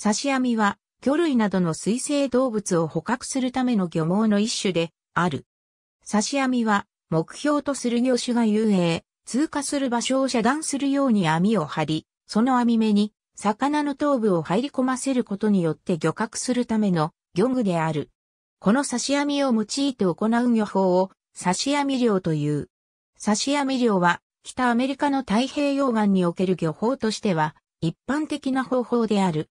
刺し網は、魚類などの水生動物を捕獲するための漁網の一種である。刺し網は、目標とする魚種が遊泳、通過する場所を遮断するように網を張り、その網目に、魚の頭部を入り込ませることによって漁獲するための漁具である。この刺し網を用いて行う漁法を刺し網漁という。刺し網漁は北アメリカの太平洋岸における漁法としては一般的な方法である。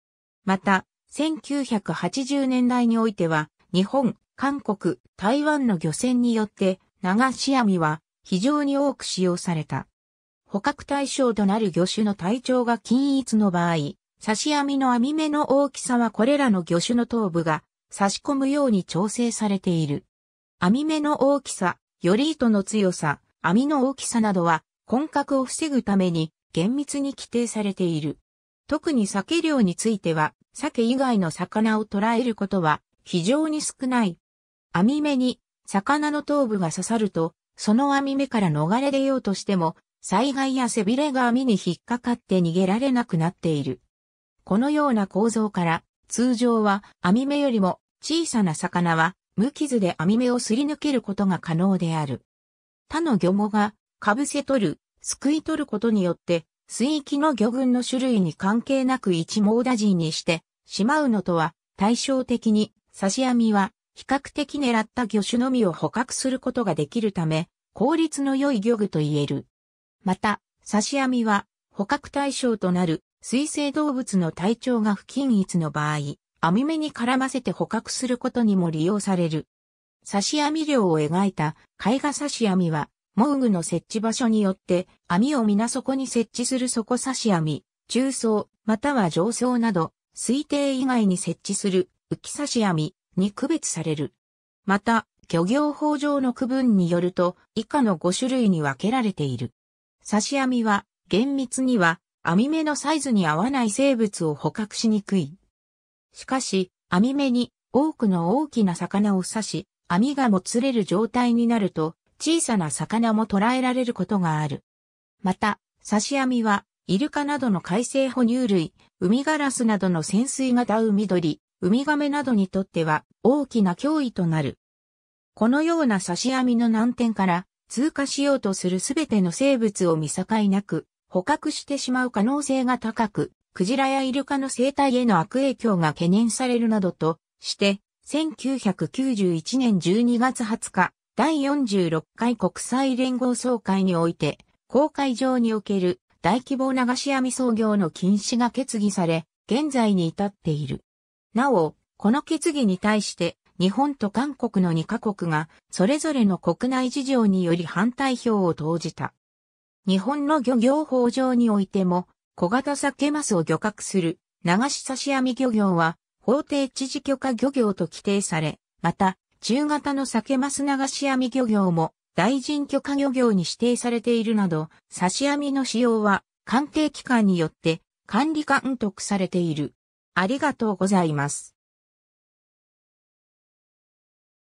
また、1980年代においては、日本、韓国、台湾の漁船によって、流し網は非常に多く使用された。捕獲対象となる魚種の体調が均一の場合、刺し網の網目の大きさはこれらの魚種の頭部が差し込むように調整されている。網目の大きさ、より糸の強さ、網の大きさなどは、混獲を防ぐために厳密に規定されている。特に鮭漁については、鮭以外の魚を捕らえることは非常に少ない。網目に魚の頭部が刺さると、その網目から逃れ出ようとしても、災害や背びれが網に引っかかって逃げられなくなっている。このような構造から、通常は網目よりも小さな魚は無傷で網目をすり抜けることが可能である。他の魚もが、かぶせ取る、すくい取ることによって水域の魚群の種類に関係なく一網打尽にしてしまうのとは対照的に刺網は比較的狙った魚種のみを捕獲することができるため効率の良い漁具と言える。また刺網は捕獲対象となる水生動物の体調が不均一の場合網目に絡ませて捕獲することにも利用される。刺網漁を描いた絵画刺網は毛具の設置場所によって、網を皆底に設置する底差し網、中層、または上層など、推定以外に設置する浮き差し網に区別される。また、漁業法上の区分によると、以下の5種類に分けられている。差し網は、厳密には、網目のサイズに合わない生物を捕獲しにくい。しかし、網目に多くの大きな魚を刺し、網がもつれる状態になると、小さな魚も捕らえられることがある。また、刺し網は、イルカなどの海生哺乳類、ウミガラスなどの潜水型海鳥、ウミガメなどにとっては大きな脅威となる。このような刺し網の難点から通過しようとするすべての生物を見境なく捕獲してしまう可能性が高く、クジラやイルカの生態への悪影響が懸念されるなどとして、1991年12月20日、第46回国際連合総会において、公会上における大規模流し網操業の禁止が決議され、現在に至っている。なお、この決議に対して、日本と韓国の2カ国が、それぞれの国内事情により反対票を投じた。日本の漁業法上においても、小型サケマスを漁獲する流し差し網漁業は、法定知事許可漁業と規定され、また、中型の酒マス流し網漁業も大臣許可漁業に指定されているなど、刺し網の使用は官邸機関によって管理監督されている。ありがとうございます。